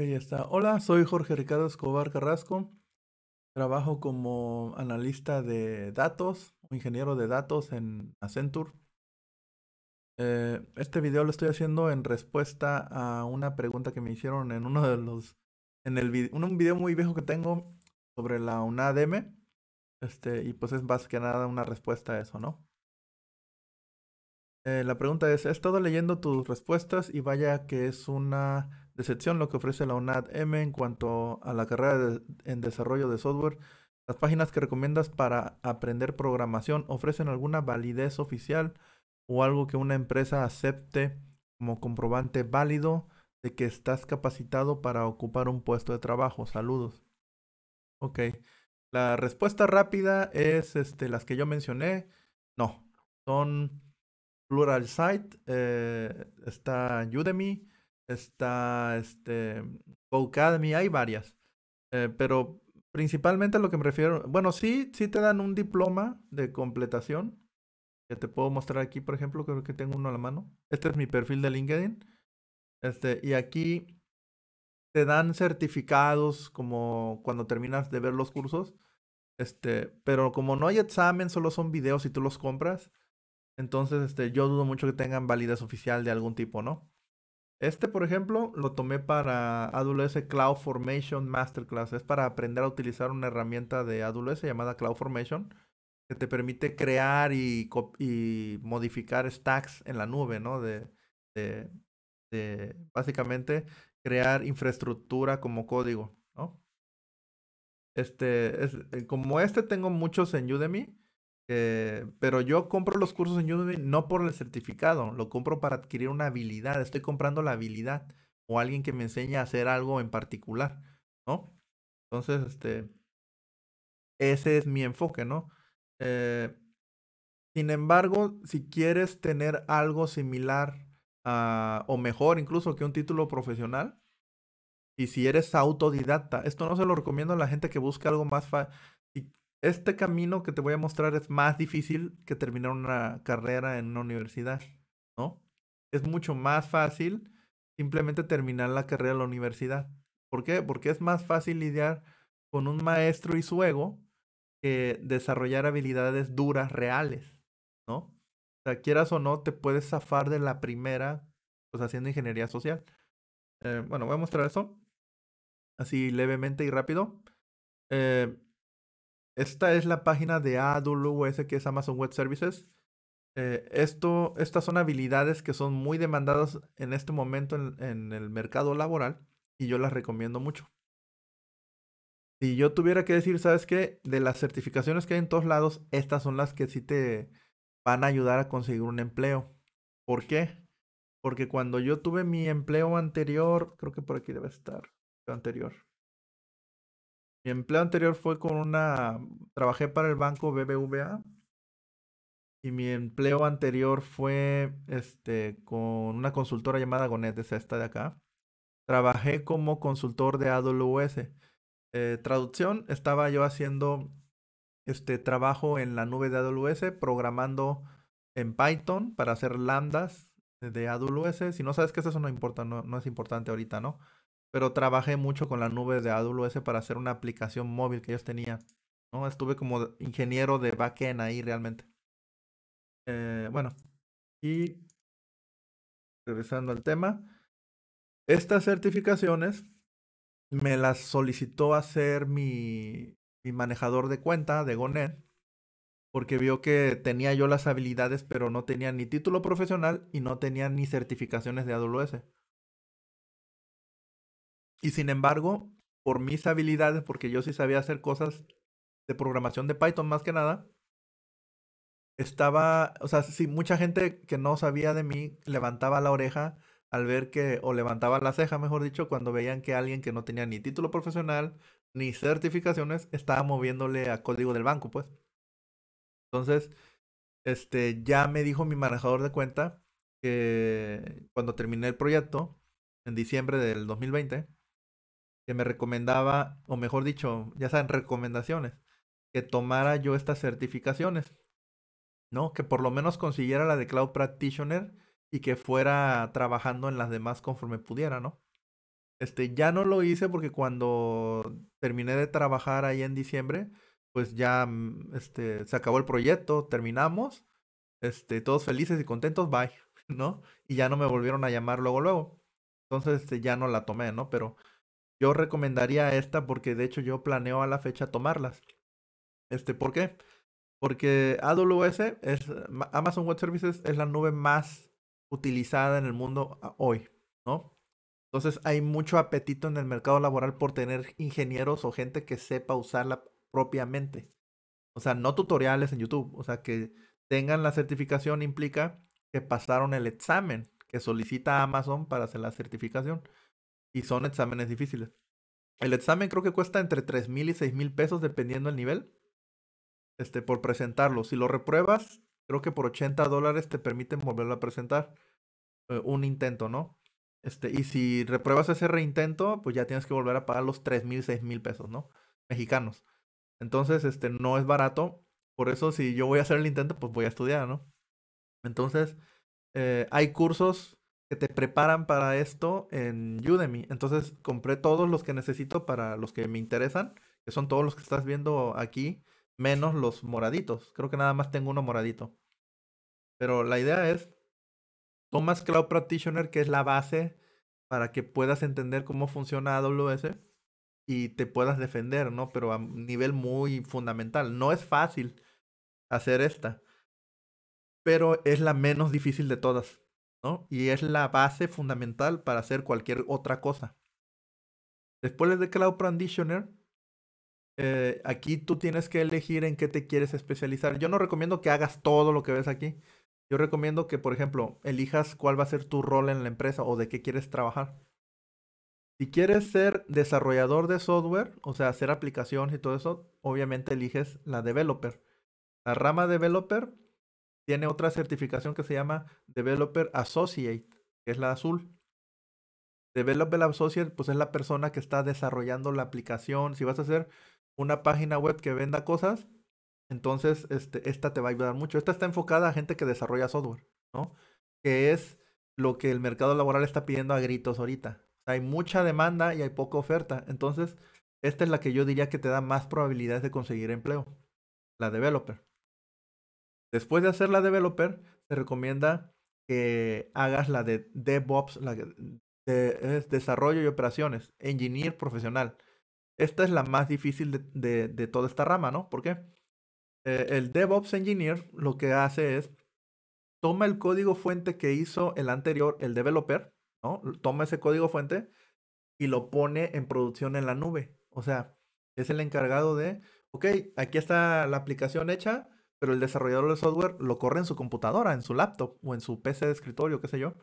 Ahí está. Hola, soy Jorge Ricardo Escobar Carrasco. Trabajo como analista de datos, o ingeniero de datos en Accenture. Eh, este video lo estoy haciendo en respuesta a una pregunta que me hicieron en uno de los en el un video muy viejo que tengo sobre la UNADM. Este, y pues es más que nada una respuesta a eso, ¿no? Eh, la pregunta es, he estado leyendo tus respuestas y vaya que es una Decepción lo que ofrece la UNAD-M en cuanto a la carrera en desarrollo de software. Las páginas que recomiendas para aprender programación ofrecen alguna validez oficial o algo que una empresa acepte como comprobante válido de que estás capacitado para ocupar un puesto de trabajo. Saludos. Ok. La respuesta rápida es este, las que yo mencioné. No. Son Plural eh, está Udemy, está este, Go Academy, hay varias. Eh, pero principalmente a lo que me refiero, bueno, sí, sí te dan un diploma de completación, que te puedo mostrar aquí, por ejemplo, creo que tengo uno a la mano. Este es mi perfil de LinkedIn. Este, y aquí te dan certificados como cuando terminas de ver los cursos. Este, pero como no hay examen, solo son videos y tú los compras. Entonces, este, yo dudo mucho que tengan validez oficial de algún tipo, ¿no? Este, por ejemplo, lo tomé para AWS Cloud Formation Masterclass. Es para aprender a utilizar una herramienta de AWS llamada Cloud Formation que te permite crear y, modificar stacks en la nube, ¿no? De, de, básicamente crear infraestructura como código, ¿no? Este, es, eh, como este tengo muchos en Udemy pero yo compro los cursos en YouTube no por el certificado, lo compro para adquirir una habilidad. Estoy comprando la habilidad o alguien que me enseñe a hacer algo en particular, ¿no? Entonces, este, ese es mi enfoque, ¿no? Eh, sin embargo, si quieres tener algo similar ah, o mejor incluso que un título profesional, y si eres autodidacta, esto no se lo recomiendo a la gente que busca algo más fácil este camino que te voy a mostrar es más difícil que terminar una carrera en una universidad, ¿no? Es mucho más fácil simplemente terminar la carrera en la universidad. ¿Por qué? Porque es más fácil lidiar con un maestro y su ego que desarrollar habilidades duras, reales, ¿no? O sea, quieras o no, te puedes zafar de la primera, pues haciendo ingeniería social. Eh, bueno, voy a mostrar eso así levemente y rápido. Eh, esta es la página de AWS, que es Amazon Web Services. Eh, esto, estas son habilidades que son muy demandadas en este momento en, el mercado laboral y yo las recomiendo mucho. Si yo tuviera que decir, ¿sabes qué? De las certificaciones que hay en todos lados, estas son las que sí te van a ayudar a conseguir un empleo. ¿Por qué? Porque cuando yo tuve mi empleo anterior, creo que por aquí debe estar, anterior. Mi empleo anterior fue con una... Trabajé para el banco BBVA. Y mi empleo anterior fue este, con una consultora llamada Gonet, De esta de acá. Trabajé como consultor de AWS. Eh, traducción, estaba yo haciendo este trabajo en la nube de AWS, programando en Python para hacer lambdas de AWS. Si no sabes qué es eso, no importa, no es importante ahorita, ¿no? pero trabajé mucho con la nube de AWS para hacer una aplicación móvil que ellos tenían. ¿no? Estuve como ingeniero de backend ahí realmente. Eh, bueno, y regresando al tema, estas certificaciones me las solicitó hacer mi, mi manejador de cuenta de Gonet, porque vio que tenía yo las habilidades, pero no tenía ni título profesional y no tenía ni certificaciones de AWS. Y sin embargo, por mis habilidades, porque yo sí sabía hacer cosas de programación de Python más que nada, estaba, o sea, sí, mucha gente que no sabía de mí levantaba la oreja al ver que, o levantaba la ceja, mejor dicho, cuando veían que alguien que no tenía ni título profesional ni certificaciones estaba moviéndole a código del banco, pues. Entonces, este, ya me dijo mi manejador de cuenta que cuando terminé el proyecto, en diciembre del 2020, que me recomendaba, o mejor dicho, ya saben, recomendaciones, que tomara yo estas certificaciones, ¿no? Que por lo menos consiguiera la de Cloud Practitioner y que fuera trabajando en las demás conforme pudiera, ¿no? Este, ya no lo hice porque cuando terminé de trabajar ahí en diciembre, pues ya mm, este, se acabó el proyecto, terminamos, este, todos felices y contentos, bye, ¿no? Y ya no me volvieron a llamar luego, luego. Entonces, este, ya no la tomé, ¿no? Pero yo recomendaría esta porque de hecho yo planeo a la fecha tomarlas. Este, ¿por qué? Porque AWS es Amazon Web Services es la nube más utilizada en el mundo hoy, ¿no? Entonces hay mucho apetito en el mercado laboral por tener ingenieros o gente que sepa usarla propiamente. O sea, no tutoriales en YouTube, o sea, que tengan la certificación implica que pasaron el examen que solicita Amazon para hacer la certificación. Y son exámenes difíciles. El examen creo que cuesta entre $3,000 mil y $6,000 mil pesos dependiendo del nivel. Este, por presentarlo. Si lo repruebas, creo que por 80 dólares te permiten volverlo a presentar. Eh, un intento, ¿no? Este, y si repruebas ese reintento, pues ya tienes que volver a pagar los $3,000 mil, seis mil pesos, ¿no? Mexicanos. Entonces, este, no es barato. Por eso, si yo voy a hacer el intento, pues voy a estudiar, ¿no? Entonces, eh, hay cursos que te preparan para esto en Udemy. Entonces compré todos los que necesito para los que me interesan, que son todos los que estás viendo aquí, menos los moraditos. Creo que nada más tengo uno moradito. Pero la idea es, tomas Cloud Practitioner, que es la base para que puedas entender cómo funciona AWS y te puedas defender, ¿no? Pero a nivel muy fundamental. No es fácil hacer esta, pero es la menos difícil de todas y es la base fundamental para hacer cualquier otra cosa. Después de Cloud Practitioner, eh, aquí tú tienes que elegir en qué te quieres especializar. Yo no recomiendo que hagas todo lo que ves aquí. Yo recomiendo que, por ejemplo, elijas cuál va a ser tu rol en la empresa o de qué quieres trabajar. Si quieres ser desarrollador de software, o sea, hacer aplicaciones y todo eso, obviamente eliges la developer. La rama developer tiene otra certificación que se llama Developer Associate, que es la azul. Developer Associate, pues es la persona que está desarrollando la aplicación. Si vas a hacer una página web que venda cosas, entonces este, esta te va a ayudar mucho. Esta está enfocada a gente que desarrolla software, ¿no? Que es lo que el mercado laboral está pidiendo a gritos ahorita. Hay mucha demanda y hay poca oferta. Entonces, esta es la que yo diría que te da más probabilidades de conseguir empleo, la developer. Después de hacer la developer, se recomienda que hagas la de DevOps, la de, desarrollo y operaciones, engineer profesional. Esta es la más difícil de, toda esta rama, ¿no? ¿Por qué? Eh, el DevOps Engineer lo que hace es toma el código fuente que hizo el anterior, el developer, ¿no? Toma ese código fuente y lo pone en producción en la nube. O sea, es el encargado de, ok, aquí está la aplicación hecha, pero el desarrollador de software lo corre en su computadora, en su laptop o en su PC de escritorio, qué sé yo.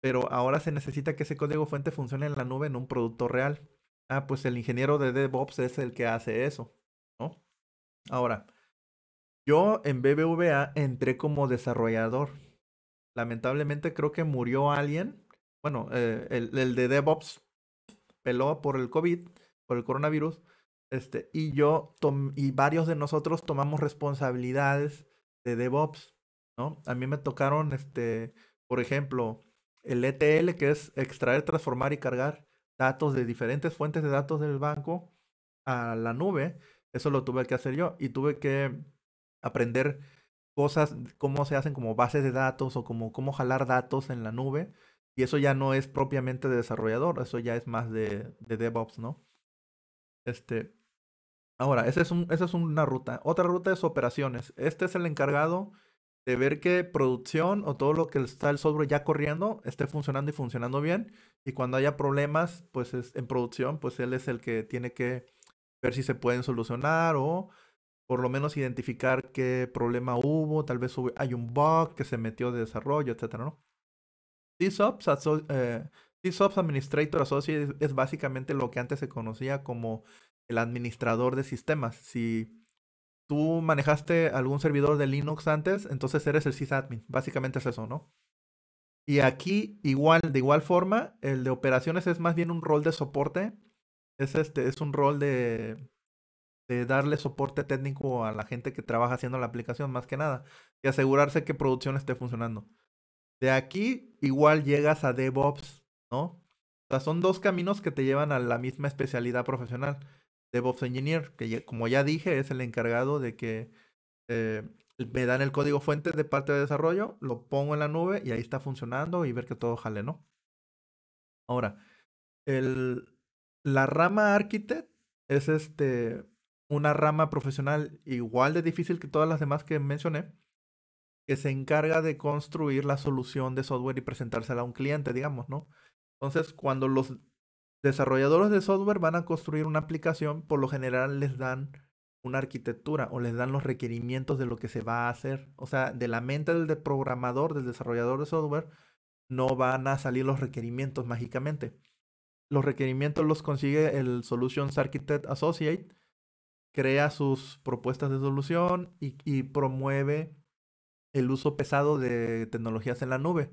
Pero ahora se necesita que ese código fuente funcione en la nube en un producto real. Ah, pues el ingeniero de DevOps es el que hace eso, ¿no? Ahora, yo en BBVA entré como desarrollador. Lamentablemente creo que murió alguien. Bueno, eh, el, el de DevOps peló por el COVID, por el coronavirus este, y yo y varios de nosotros tomamos responsabilidades de DevOps, ¿no? A mí me tocaron, este, por ejemplo, el ETL, que es extraer, transformar y cargar datos de diferentes fuentes de datos del banco a la nube. Eso lo tuve que hacer yo y tuve que aprender cosas, cómo se hacen como bases de datos o como cómo jalar datos en la nube. Y eso ya no es propiamente de desarrollador, eso ya es más de, de DevOps, ¿no? Este, Ahora, esa es, un, esa es una ruta. Otra ruta es operaciones. Este es el encargado de ver que producción o todo lo que está el software ya corriendo esté funcionando y funcionando bien. Y cuando haya problemas, pues es, en producción, pues él es el que tiene que ver si se pueden solucionar o por lo menos identificar qué problema hubo, tal vez hay un bug que se metió de desarrollo, etc. ¿no? sops eh, Administrator Associate es básicamente lo que antes se conocía como el administrador de sistemas. Si tú manejaste algún servidor de Linux antes, entonces eres el sysadmin. Básicamente es eso, ¿no? Y aquí, igual, de igual forma, el de operaciones es más bien un rol de soporte. Es, este, es un rol de, de darle soporte técnico a la gente que trabaja haciendo la aplicación, más que nada. Y asegurarse que producción esté funcionando. De aquí, igual llegas a DevOps, ¿no? O sea, son dos caminos que te llevan a la misma especialidad profesional. DevOps Engineer, que como ya dije, es el encargado de que eh, me dan el código fuente de parte de desarrollo, lo pongo en la nube y ahí está funcionando y ver que todo jale, ¿no? Ahora, el, la rama Architect es este, una rama profesional igual de difícil que todas las demás que mencioné, que se encarga de construir la solución de software y presentársela a un cliente, digamos, ¿no? Entonces, cuando los desarrolladores de software van a construir una aplicación, por lo general les dan una arquitectura o les dan los requerimientos de lo que se va a hacer. O sea, de la mente del programador, del desarrollador de software, no van a salir los requerimientos mágicamente. Los requerimientos los consigue el Solutions Architect Associate, crea sus propuestas de solución y, promueve el uso pesado de tecnologías en la nube,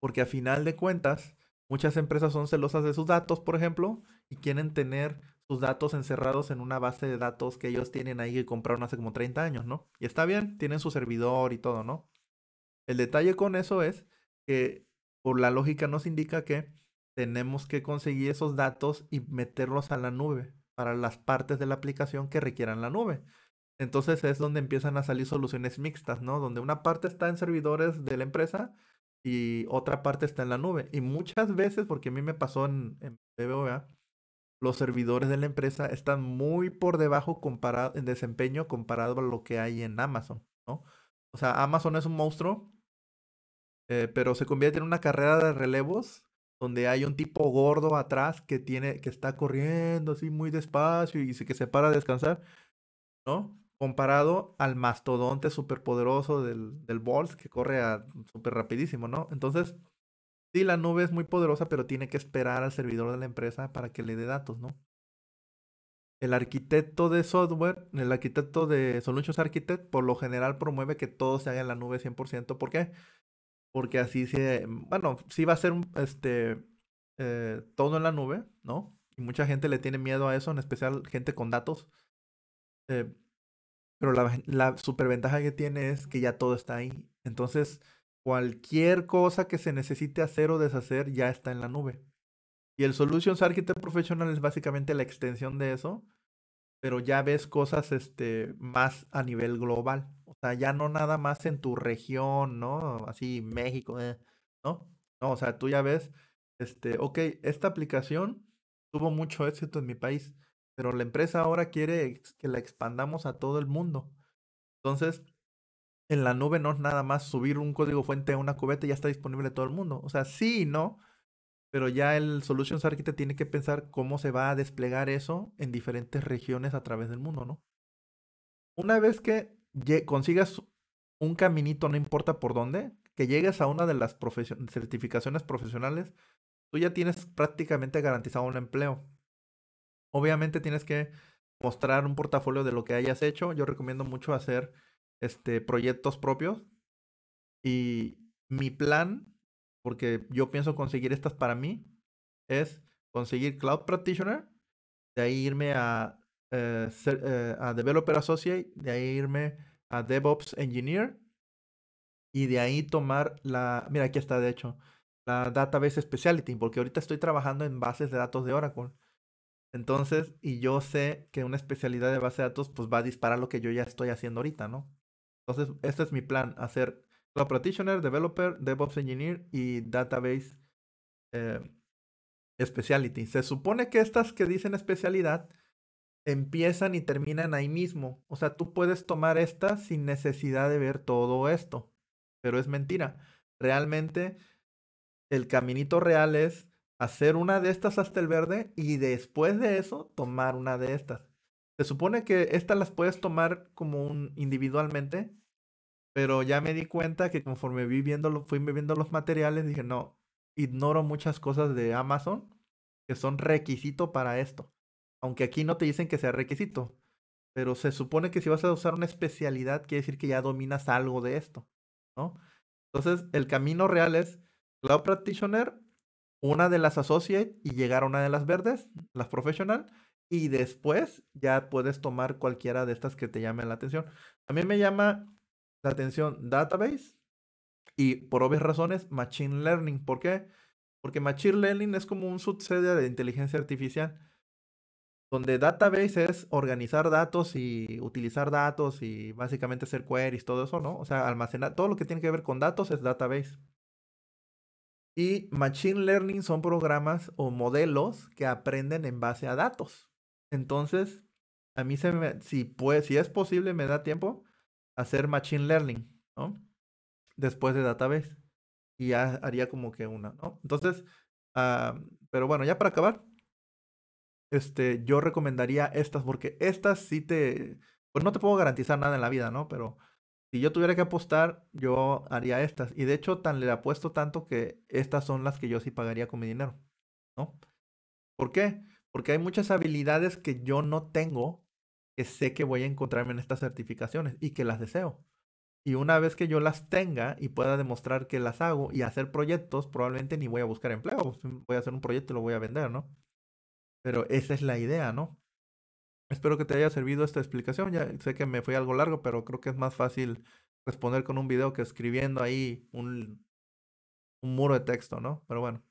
porque a final de cuentas, Muchas empresas son celosas de sus datos, por ejemplo, y quieren tener sus datos encerrados en una base de datos que ellos tienen ahí que compraron hace como 30 años, ¿no? Y está bien, tienen su servidor y todo, ¿no? El detalle con eso es que por la lógica nos indica que tenemos que conseguir esos datos y meterlos a la nube para las partes de la aplicación que requieran la nube. Entonces es donde empiezan a salir soluciones mixtas, ¿no? Donde una parte está en servidores de la empresa y otra parte está en la nube. Y muchas veces, porque a mí me pasó en, en BBVA, los servidores de la empresa están muy por debajo comparado, en desempeño comparado a lo que hay en Amazon, ¿no? O sea, Amazon es un monstruo, eh, pero se convierte en una carrera de relevos donde hay un tipo gordo atrás que tiene, que está corriendo así muy despacio y se, que se para a descansar, ¿no? comparado al mastodonte superpoderoso del, del Balls que corre a súper rapidísimo, ¿no? Entonces, sí, la nube es muy poderosa, pero tiene que esperar al servidor de la empresa para que le dé datos, ¿no? El arquitecto de software, el arquitecto de Solutions Architect, por lo general promueve que todo se haga en la nube 100%. ¿Por qué? Porque así se, bueno, sí va a ser este, eh, todo en la nube, ¿no? Y mucha gente le tiene miedo a eso, en especial gente con datos. Eh, pero la, superventaja que tiene es que ya todo está ahí. Entonces, cualquier cosa que se necesite hacer o deshacer ya está en la nube. Y el Solutions Architect Professional es básicamente la extensión de eso, pero ya ves cosas este, más a nivel global. O sea, ya no nada más en tu región, ¿no? Así México, eh, ¿no? No, o sea, tú ya ves, este, ok, esta aplicación tuvo mucho éxito en mi país pero la empresa ahora quiere que la expandamos a todo el mundo. Entonces, en la nube no es nada más subir un código fuente a una cubeta y ya está disponible a todo el mundo. O sea, sí y no, pero ya el Solutions Architect tiene que pensar cómo se va a desplegar eso en diferentes regiones a través del mundo, ¿no? Una vez que consigas un caminito, no importa por dónde, que llegues a una de las certificaciones profesionales, tú ya tienes prácticamente garantizado un empleo. Obviamente tienes que mostrar un portafolio de lo que hayas hecho. Yo recomiendo mucho hacer este, proyectos propios. Y mi plan, porque yo pienso conseguir estas para mí, es conseguir Cloud Practitioner, de ahí irme a, eh, eh, a Developer Associate, de ahí irme a DevOps Engineer y de ahí tomar la, mira aquí está de hecho, la Database Specialty, porque ahorita estoy trabajando en bases de datos de Oracle. Entonces, y yo sé que una especialidad de base de datos pues va a disparar lo que yo ya estoy haciendo ahorita, ¿no? Entonces, este es mi plan, hacer Cloud Practitioner, Developer, DevOps Engineer y Database eh, Speciality. Se supone que estas que dicen especialidad empiezan y terminan ahí mismo. O sea, tú puedes tomar estas sin necesidad de ver todo esto. Pero es mentira. Realmente, el caminito real es hacer una de estas hasta el verde y después de eso tomar una de estas. Se supone que estas las puedes tomar como un individualmente, pero ya me di cuenta que conforme vi viendo, fui viendo los materiales, dije, no, ignoro muchas cosas de Amazon que son requisito para esto. Aunque aquí no te dicen que sea requisito, pero se supone que si vas a usar una especialidad, quiere decir que ya dominas algo de esto, ¿no? Entonces, el camino real es Cloud Practitioner una de las associate y llegar a una de las verdes, las professional, y después ya puedes tomar cualquiera de estas que te llamen la atención. A mí me llama la atención database y por obvias razones machine learning. ¿Por qué? Porque machine learning es como un subsidio de inteligencia artificial, donde database es organizar datos y utilizar datos y básicamente hacer queries, todo eso, ¿no? O sea, almacenar, todo lo que tiene que ver con datos es database. Y Machine Learning son programas o modelos que aprenden en base a datos. Entonces, a mí se me, si, si es posible, me da tiempo hacer Machine Learning, ¿no? Después de Database. Y ya haría como que una, ¿no? Entonces, ah, pero bueno, ya para acabar, este, yo recomendaría estas porque estas sí te, pues no te puedo garantizar nada en la vida, ¿no? Pero si yo tuviera que apostar, yo haría estas. Y de hecho, tan le apuesto tanto que estas son las que yo sí pagaría con mi dinero. ¿No? ¿Por qué? Porque hay muchas habilidades que yo no tengo que sé que voy a encontrarme en estas certificaciones y que las deseo. Y una vez que yo las tenga y pueda demostrar que las hago y hacer proyectos, probablemente ni voy a buscar empleo. Voy a hacer un proyecto y lo voy a vender, ¿no? Pero esa es la idea, ¿no? Espero que te haya servido esta explicación. Ya sé que me fue algo largo, pero creo que es más fácil responder con un video que escribiendo ahí un, un muro de texto, ¿no? Pero bueno.